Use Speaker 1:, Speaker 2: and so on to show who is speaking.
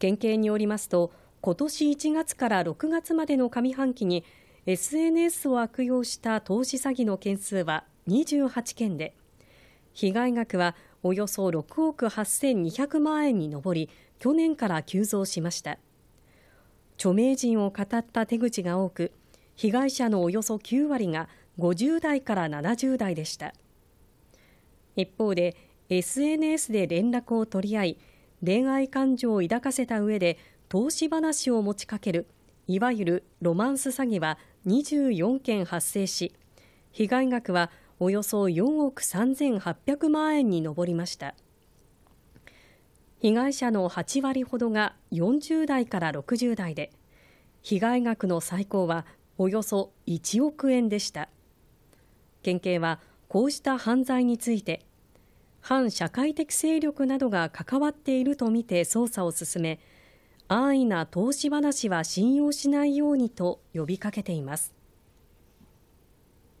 Speaker 1: 県警によりますと、今年1月から6月までの上半期に SNS を悪用した投資詐欺の件数は28件で、被害額はおよそ6億8200万円に上り、去年から急増しました。著名人を語った手口が多く、被害者のおよそ9割が50代から70代でした。一方で、SNS で連絡を取り合い、恋愛感情を抱かせた上で投資話を持ちかける、いわゆるロマンス詐欺は24件発生し、被害額はおよそ4億3800万円に上りました。被害者の8割ほどが40代から60代で、被害額の最高はおよそ1億円でした。県警はこうした犯罪について反社会的勢力などが関わっているとみて捜査を進め安易な投資話は信用しないようにと呼びかけています。